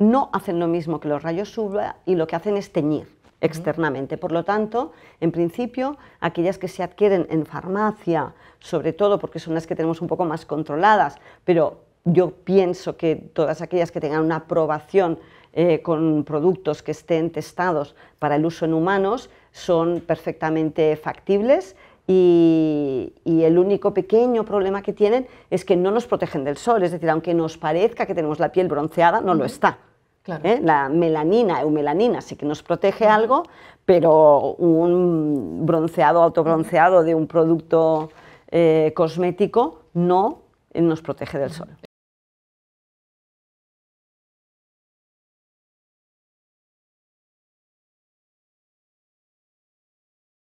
no hacen lo mismo que los rayos UVA y lo que hacen es teñir externamente. Por lo tanto, en principio, aquellas que se adquieren en farmacia, sobre todo porque son las que tenemos un poco más controladas, pero yo pienso que todas aquellas que tengan una aprobación eh, con productos que estén testados para el uso en humanos son perfectamente factibles y, el único pequeño problema que tienen es que no nos protegen del sol, es decir, aunque nos parezca que tenemos la piel bronceada, no lo está. ¿eh? la melanina La melanina, eumelanina, sí que nos protege algo, pero un bronceado, autobronceado de un producto eh, cosmético no nos protege del sol.